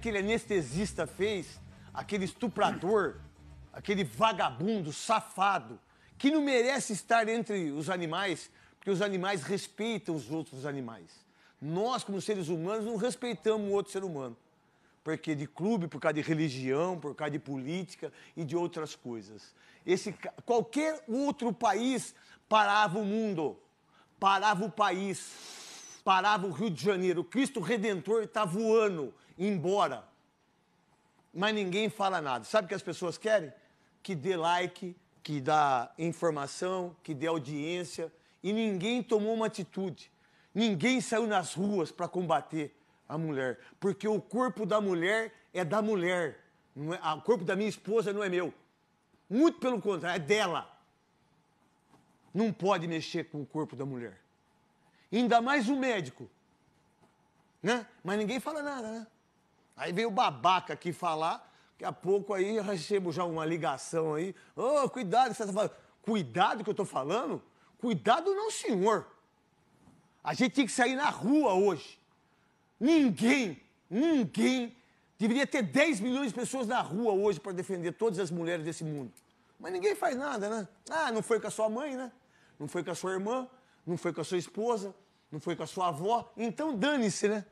aquele anestesista fez, aquele estuprador, aquele vagabundo, safado, que não merece estar entre os animais, porque os animais respeitam os outros animais. Nós, como seres humanos, não respeitamos o outro ser humano. Porque de clube, por causa de religião, por causa de política e de outras coisas. Esse, qualquer outro país parava o mundo, parava o país, parava o Rio de Janeiro. Cristo Redentor está voando embora. Mas ninguém fala nada. Sabe o que as pessoas querem? Que dê like, que dá informação, que dê audiência. E ninguém tomou uma atitude. Ninguém saiu nas ruas para combater a mulher. Porque o corpo da mulher é da mulher. É, o corpo da minha esposa não é meu. Muito pelo contrário, é dela. Não pode mexer com o corpo da mulher. Ainda mais o médico. Né? Mas ninguém fala nada, né? Aí veio o babaca aqui falar, daqui a pouco aí eu recebo já uma ligação aí. Ô, oh, cuidado, você tá falando. Cuidado que eu tô falando? Cuidado não, senhor. A gente tinha que sair na rua hoje. Ninguém, ninguém. Deveria ter 10 milhões de pessoas na rua hoje para defender todas as mulheres desse mundo. Mas ninguém faz nada, né? Ah, não foi com a sua mãe, né? Não foi com a sua irmã, não foi com a sua esposa, não foi com a sua avó, então dane-se, né?